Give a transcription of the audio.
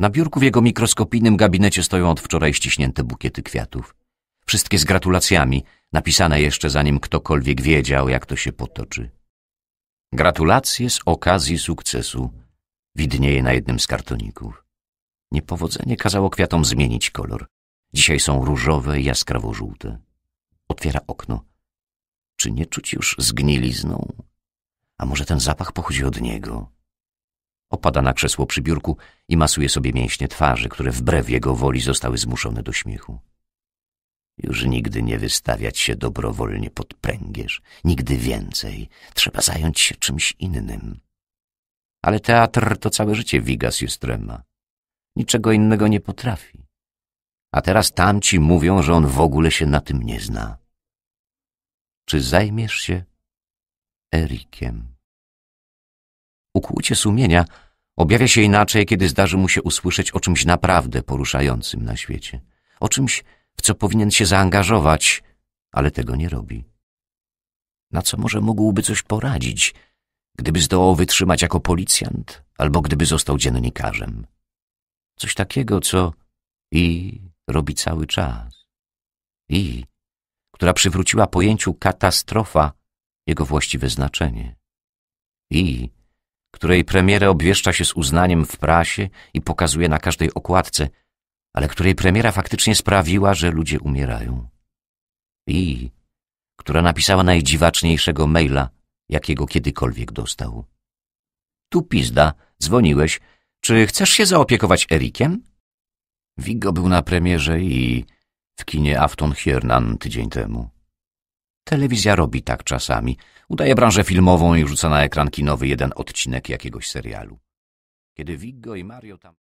Na biurku w jego mikroskopijnym gabinecie stoją od wczoraj ściśnięte bukiety kwiatów. Wszystkie z gratulacjami, napisane jeszcze zanim ktokolwiek wiedział, jak to się potoczy. Gratulacje z okazji sukcesu widnieje na jednym z kartoników. Niepowodzenie kazało kwiatom zmienić kolor. Dzisiaj są różowe i jaskrawo-żółte. Otwiera okno. Czy nie czuć już zgnilizną? A może ten zapach pochodzi od niego? Opada na krzesło przy biurku i masuje sobie mięśnie twarzy, które wbrew jego woli zostały zmuszone do śmiechu. Już nigdy nie wystawiać się dobrowolnie pod pręgierz, nigdy więcej. Trzeba zająć się czymś innym. Ale teatr to całe życie jest Justrema. Niczego innego nie potrafi. A teraz tamci mówią, że on w ogóle się na tym nie zna. Czy zajmiesz się Erikiem? Ukłucie sumienia Objawia się inaczej, kiedy zdarzy mu się usłyszeć o czymś naprawdę poruszającym na świecie, o czymś, w co powinien się zaangażować, ale tego nie robi. Na co może mógłby coś poradzić, gdyby zdołał wytrzymać jako policjant albo gdyby został dziennikarzem? Coś takiego, co i robi cały czas. I, która przywróciła pojęciu katastrofa jego właściwe znaczenie. I, której premierę obwieszcza się z uznaniem w prasie i pokazuje na każdej okładce, ale której premiera faktycznie sprawiła, że ludzie umierają. I która napisała najdziwaczniejszego maila, jakiego kiedykolwiek dostał. Tu pizda, dzwoniłeś. Czy chcesz się zaopiekować Erikiem? Vigo był na premierze i w kinie Afton Hiernan tydzień temu. Telewizja robi tak czasami. Udaje branżę filmową i rzuca na ekran kinowy jeden odcinek jakiegoś serialu. Kiedy Viggo i Mario tam...